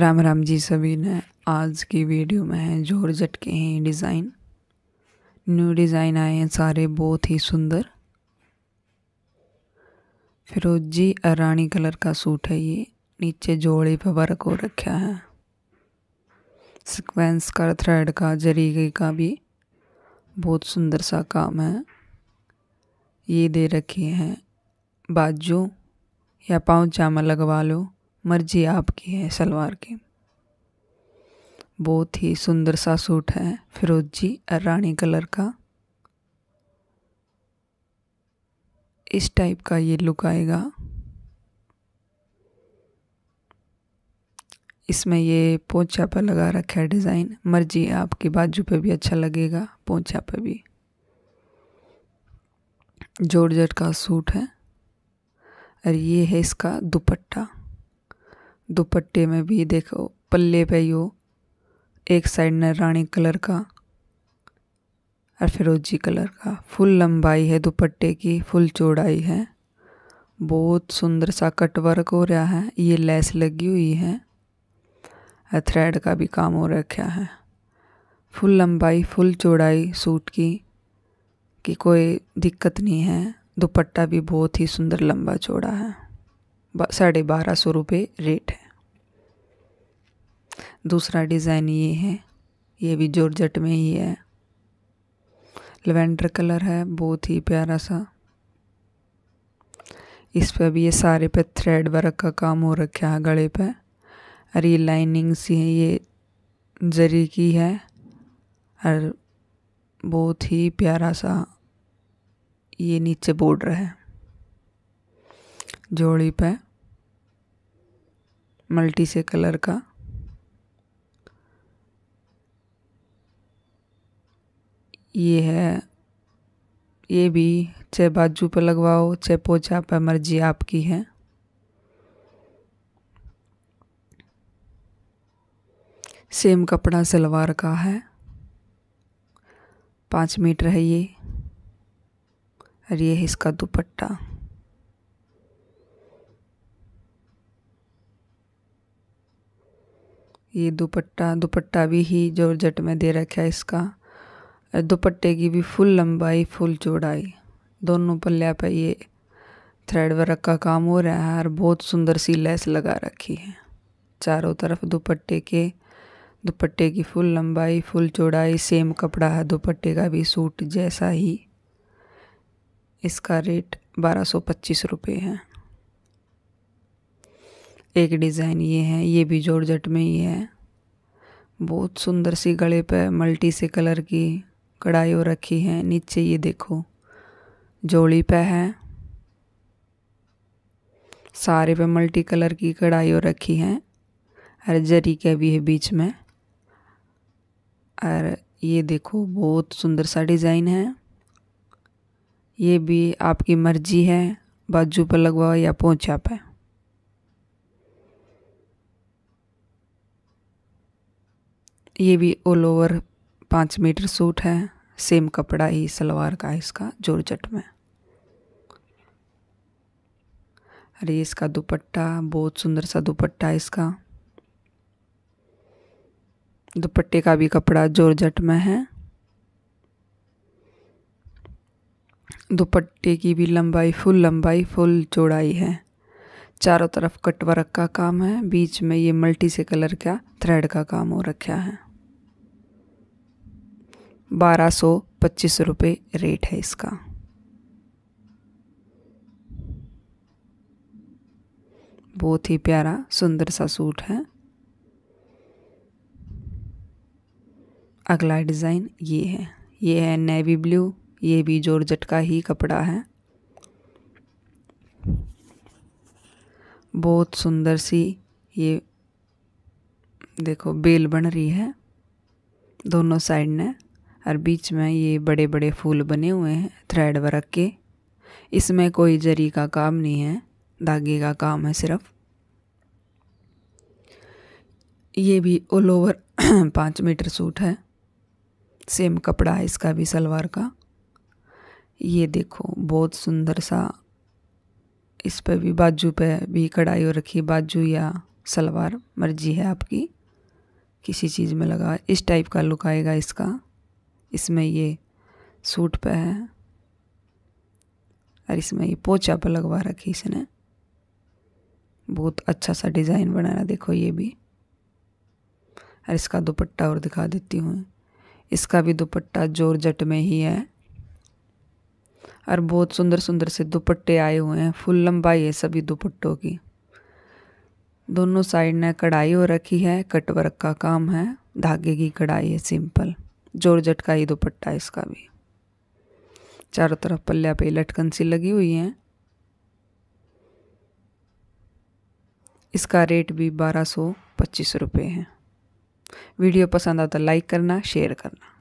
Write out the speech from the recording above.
राम राम जी सभी ने आज की वीडियो में है जोर झटके हैं डिज़ाइन न्यू डिज़ाइन आए हैं सारे बहुत ही सुंदर फिरोजी और रानी कलर का सूट है ये नीचे जोड़े पर वर्क हो रखा है सिक्वेंस का थ्रेड का जरीगे का भी बहुत सुंदर सा काम है ये दे रखे हैं बाजू या पाँव चामा लगवा लो मर्जी आपकी है सलवार की बहुत ही सुंदर सा सूट है फिरोजी रानी कलर का इस टाइप का ये लुक आएगा इसमें ये पोछा पर लगा रखा है डिज़ाइन मर्जी आपकी बाजू पे भी अच्छा लगेगा पोछा पे भी जट का सूट है और ये है इसका दुपट्टा दुपट्टे में भी देखो पल्ले पे यो एक साइड रानी कलर का और फिरोजी कलर का फुल लंबाई है दुपट्टे की फुल चौड़ाई है बहुत सुंदर सा कट वर्क हो रहा है ये लेस लगी हुई है और थ्रेड का भी काम हो रखा है फुल लंबाई फुल चौड़ाई सूट की कि कोई दिक्कत नहीं है दुपट्टा भी बहुत ही सुंदर लंबा चौड़ा है साढ़े बारह सौ रुपये रेट है दूसरा डिज़ाइन ये है ये भी जॉर्जट में ही है लेवेंडर कलर है बहुत ही प्यारा सा इस पर भी ये सारे पे थ्रेड वर्क का काम हो रखा है गले पे और ये लाइनिंग सी है ये जरी की है और बहुत ही प्यारा सा ये नीचे बॉर्डर है जोड़ी पे मल्टी से कलर का ये है ये भी चाहे बाजू पे लगवाओ चाहे पोछा पे मर्जी आपकी है सेम कपड़ा सलवार का है पाँच मीटर है ये और ये है इसका दुपट्टा ये दुपट्टा दुपट्टा भी ही जट में दे रखा है इसका दुपट्टे की भी फुल लंबाई फुल चौड़ाई दोनों पल्ले पर ये थ्रेड वर्क का काम हो रहा है और बहुत सुंदर सी लेस लगा रखी है चारों तरफ दुपट्टे के दुपट्टे की फुल लंबाई फुल चौड़ाई सेम कपड़ा है दुपट्टे का भी सूट जैसा ही इसका रेट बारह सौ पच्चीस रुपये है एक डिज़ाइन ये है ये भी जोड़जट में ही है बहुत सुंदर सी गले पे मल्टी से कलर की कढ़ाई रखी है नीचे ये देखो जोड़ी पे है सारे पे मल्टी कलर की कढ़ाई रखी है और जरी के भी है बीच में और ये देखो बहुत सुंदर सा डिज़ाइन है ये भी आपकी मर्जी है बाजू पर लगवाओ या पोछा पे ये भी ऑल ओवर पाँच मीटर सूट है सेम कपड़ा ही सलवार का इसका जोरजट में अरे इसका दुपट्टा बहुत सुंदर सा दुपट्टा है इसका दुपट्टे का भी कपड़ा जोरजट में है दुपट्टे की भी लंबाई फुल लंबाई फुल चौड़ाई है चारों तरफ कटवर्क का काम है बीच में ये मल्टी से कलर का थ्रेड का काम हो रखा है बारह सौ पच्चीस रुपये रेट है इसका बहुत ही प्यारा सुंदर सा सूट है अगला डिज़ाइन ये है ये है नेवी ब्लू ये भी जोरजट का ही कपड़ा है बहुत सुंदर सी ये देखो बेल बन रही है दोनों साइड ने और बीच में ये बड़े बड़े फूल बने हुए हैं थ्रेड वर्क के इसमें कोई जरी का काम नहीं है धागे का काम है सिर्फ ये भी ऑल ओवर पाँच मीटर सूट है सेम कपड़ा है इसका भी सलवार का ये देखो बहुत सुंदर सा इस पर भी बाजू पे भी कढ़ाई और रखी बाजू या सलवार मर्जी है आपकी किसी चीज़ में लगा इस टाइप का लुक आएगा इसका इसमें ये सूट पे है और इसमें ये पोचा पे लगवा रखी इसने बहुत अच्छा सा डिज़ाइन बनाया देखो ये भी और इसका दुपट्टा और दिखा देती हूँ इसका भी दुपट्टा जोर जट में ही है और बहुत सुंदर सुंदर से दुपट्टे आए हुए हैं फुल लंबाई है सभी दुपट्टों की दोनों साइड ने कढ़ाई हो रखी है कटवर्क का काम है धागे की कढ़ाई है सिंपल जोरजट का ही दुपट्टा इसका भी चारों तरफ पल्ला पे लटकन सी लगी हुई हैं इसका रेट भी बारह सौ पच्चीस रुपये है वीडियो पसंद आता तो लाइक करना शेयर करना